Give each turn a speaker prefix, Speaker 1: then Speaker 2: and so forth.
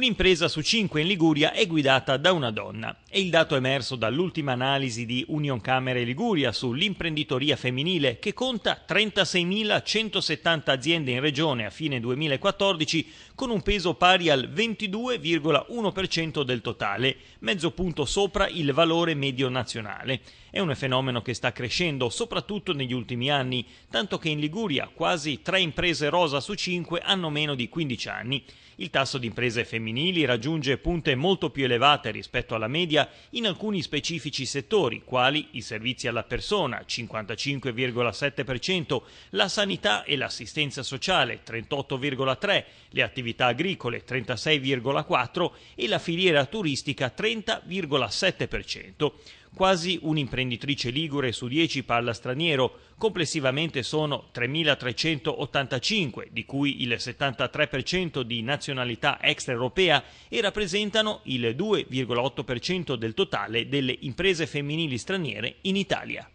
Speaker 1: un'impresa su cinque in Liguria è guidata da una donna. È il dato emerso dall'ultima analisi di Union Camere Liguria sull'imprenditoria femminile che conta 36.170 aziende in regione a fine 2014 con un peso pari al 22,1% del totale, mezzo punto sopra il valore medio nazionale. È un fenomeno che sta crescendo soprattutto negli ultimi anni, tanto che in Liguria quasi tre imprese rosa su cinque hanno meno di 15 anni. Il tasso di imprese femminili raggiunge punte molto più elevate rispetto alla media energia in alcuni specifici settori, quali i servizi alla persona 55,7%, la sanità e l'assistenza sociale 38,3%, le attività agricole 36,4% e la filiera turistica 30,7%. Quasi un'imprenditrice ligure su 10 parla straniero, complessivamente sono 3.385, di cui il 73% di nazionalità extraeuropea e rappresentano il 2,8% del totale delle imprese femminili straniere in Italia.